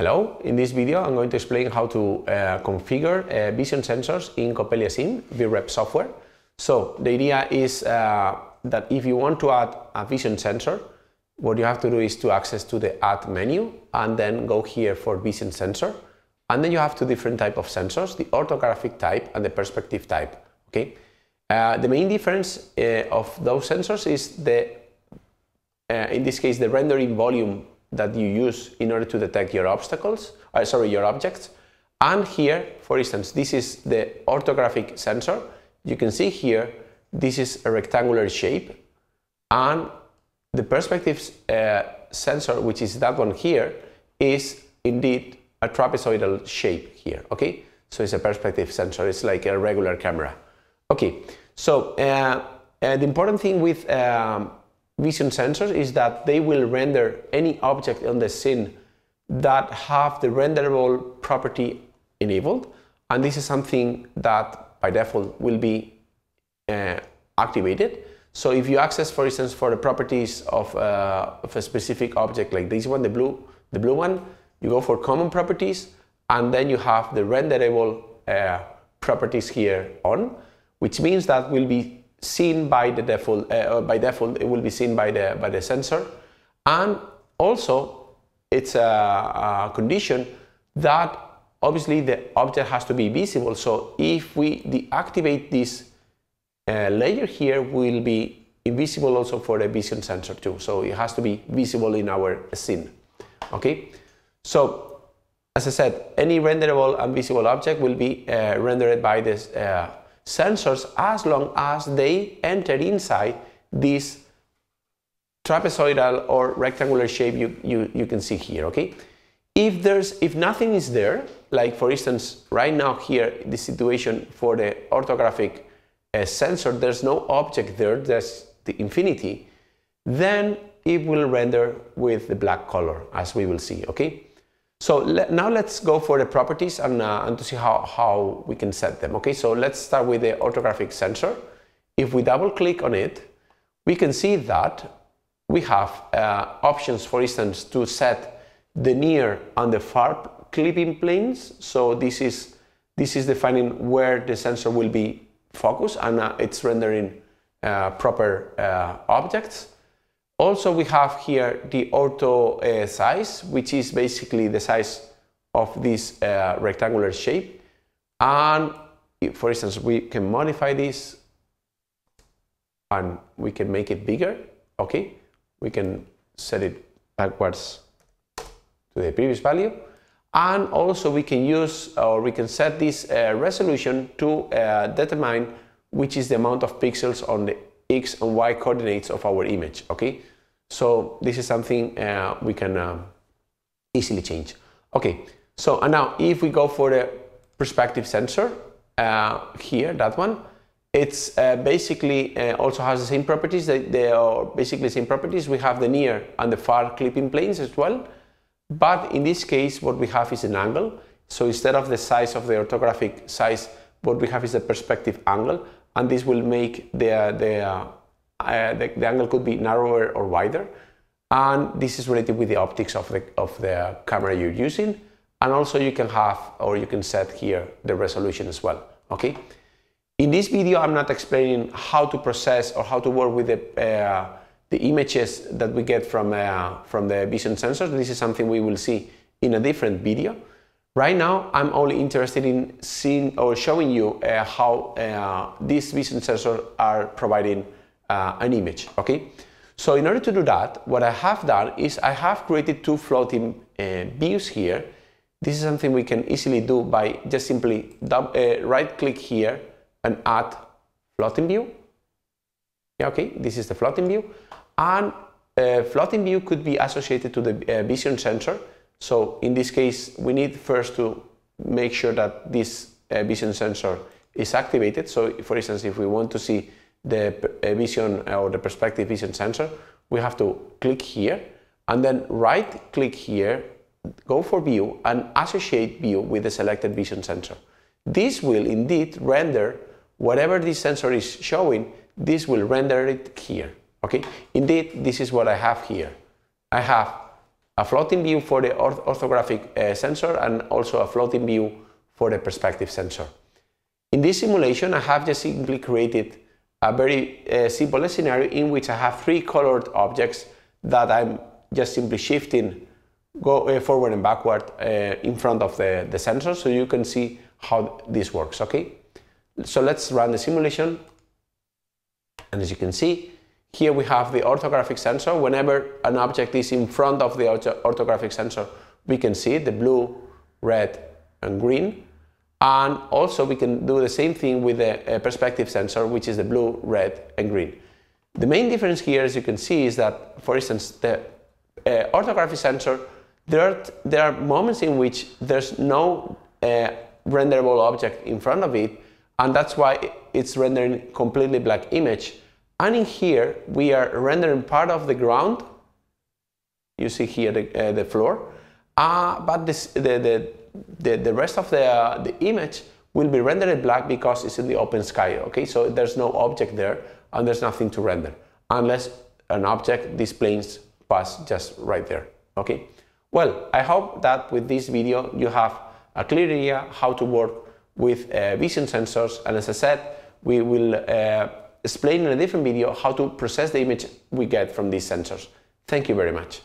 Hello, in this video I'm going to explain how to uh, configure uh, vision sensors in Coppelia Sim VREP software. So the idea is uh, that if you want to add a vision sensor, what you have to do is to access to the add menu and then go here for vision sensor. And then you have two different type of sensors, the orthographic type and the perspective type. Okay. Uh, the main difference uh, of those sensors is the, uh, in this case, the rendering volume that you use in order to detect your obstacles, uh, sorry, your objects. And here, for instance, this is the orthographic sensor. You can see here, this is a rectangular shape. And the perspective uh, sensor, which is that one here, is indeed a trapezoidal shape here, okay? So it's a perspective sensor, it's like a regular camera. Okay, so uh, uh the important thing with um, vision sensors is that they will render any object on the scene that have the renderable property enabled. And this is something that by default will be uh, activated. So if you access, for instance, for the properties of, uh, of a specific object like this one, the blue, the blue one, you go for common properties, and then you have the renderable uh, properties here on, which means that will be seen by the default, uh, uh, by default, it will be seen by the, by the sensor. And also, it's a, a condition that obviously the object has to be visible. So if we deactivate this uh, layer here, will be invisible also for the vision sensor too. So it has to be visible in our scene. Okay. So as I said, any renderable and visible object will be uh, rendered by this uh, sensors as long as they enter inside this trapezoidal or rectangular shape you, you, you can see here, okay? If, there's, if nothing is there, like for instance, right now here, the situation for the orthographic uh, sensor, there's no object there, there's the infinity, then it will render with the black color, as we will see, okay? So let, now let's go for the properties and, uh, and to see how, how we can set them. Okay, so let's start with the orthographic sensor. If we double click on it, we can see that we have uh, options, for instance, to set the near and the far clipping planes. So this is, this is defining where the sensor will be focused and uh, it's rendering uh, proper uh, objects. Also, we have here the ortho uh, size, which is basically the size of this uh, rectangular shape. And for instance, we can modify this and we can make it bigger. Okay, we can set it backwards to the previous value. And also we can use or we can set this uh, resolution to uh, determine which is the amount of pixels on the x and y coordinates of our image, okay? So this is something uh, we can um, easily change. Okay, so and now if we go for the perspective sensor uh, here, that one, it's uh, basically uh, also has the same properties. They, they are basically the same properties. We have the near and the far clipping planes as well. But in this case, what we have is an angle. So instead of the size of the orthographic size, what we have is a perspective angle and this will make the, the, uh, uh, the, the, angle could be narrower or wider. And this is related with the optics of the, of the camera you're using. And also you can have, or you can set here the resolution as well, okay? In this video, I'm not explaining how to process or how to work with the, uh, the images that we get from, uh, from the vision sensors. This is something we will see in a different video. Right now, I'm only interested in seeing or showing you uh, how uh, these vision sensors are providing uh, an image, okay? So in order to do that, what I have done is I have created two floating uh, views here. This is something we can easily do by just simply uh, right click here and add floating view. Yeah, okay, this is the floating view. And uh, floating view could be associated to the vision sensor. So in this case, we need first to make sure that this uh, vision sensor is activated. So for instance, if we want to see the uh, vision uh, or the perspective vision sensor, we have to click here and then right click here, go for view and associate view with the selected vision sensor. This will indeed render whatever this sensor is showing, this will render it here. Okay, indeed, this is what I have here. I have a floating view for the orthographic uh, sensor and also a floating view for the perspective sensor. In this simulation, I have just simply created a very uh, simple scenario in which I have three colored objects that I'm just simply shifting go uh, forward and backward uh, in front of the, the sensor so you can see how this works, okay? So let's run the simulation and as you can see, here we have the orthographic sensor. Whenever an object is in front of the orthographic sensor, we can see the blue, red, and green. And also we can do the same thing with the uh, perspective sensor, which is the blue, red, and green. The main difference here, as you can see, is that, for instance, the uh, orthographic sensor, there are, there are moments in which there's no uh, renderable object in front of it, and that's why it's rendering completely black image. And in here, we are rendering part of the ground. You see here the, uh, the floor. Uh, but this, the, the, the, rest of the, uh, the image will be rendered black because it's in the open sky, okay? So there's no object there and there's nothing to render unless an object, these planes pass just right there, okay? Well, I hope that with this video you have a clear idea how to work with uh, vision sensors and as I said, we will uh, explain in a different video how to process the image we get from these sensors. Thank you very much.